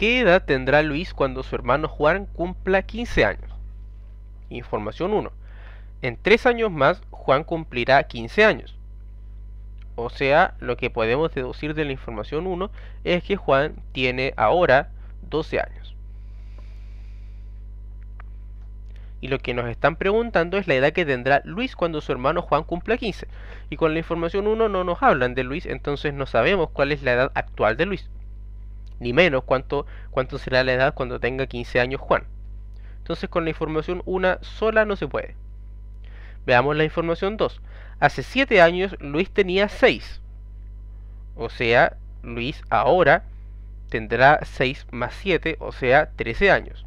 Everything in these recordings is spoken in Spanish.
¿Qué edad tendrá Luis cuando su hermano Juan cumpla 15 años? Información 1. En 3 años más, Juan cumplirá 15 años. O sea, lo que podemos deducir de la información 1 es que Juan tiene ahora 12 años. Y lo que nos están preguntando es la edad que tendrá Luis cuando su hermano Juan cumpla 15. Y con la información 1 no nos hablan de Luis, entonces no sabemos cuál es la edad actual de Luis ni menos cuánto, cuánto será la edad cuando tenga 15 años Juan. Entonces con la información 1 sola no se puede. Veamos la información 2. Hace 7 años Luis tenía 6. O sea, Luis ahora tendrá 6 más 7, o sea, 13 años.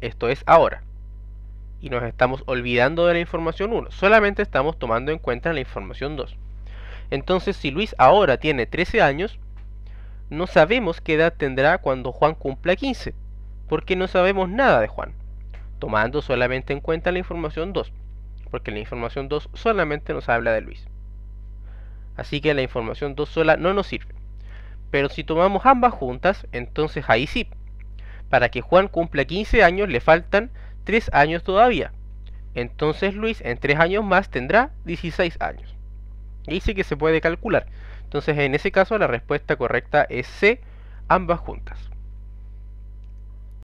Esto es ahora. Y nos estamos olvidando de la información 1. Solamente estamos tomando en cuenta la información 2. Entonces, si Luis ahora tiene 13 años, no sabemos qué edad tendrá cuando Juan cumpla 15, porque no sabemos nada de Juan, tomando solamente en cuenta la información 2, porque la información 2 solamente nos habla de Luis. Así que la información 2 sola no nos sirve. Pero si tomamos ambas juntas, entonces ahí sí. Para que Juan cumpla 15 años le faltan 3 años todavía. Entonces Luis en 3 años más tendrá 16 años dice que se puede calcular. Entonces en ese caso la respuesta correcta es C, ambas juntas.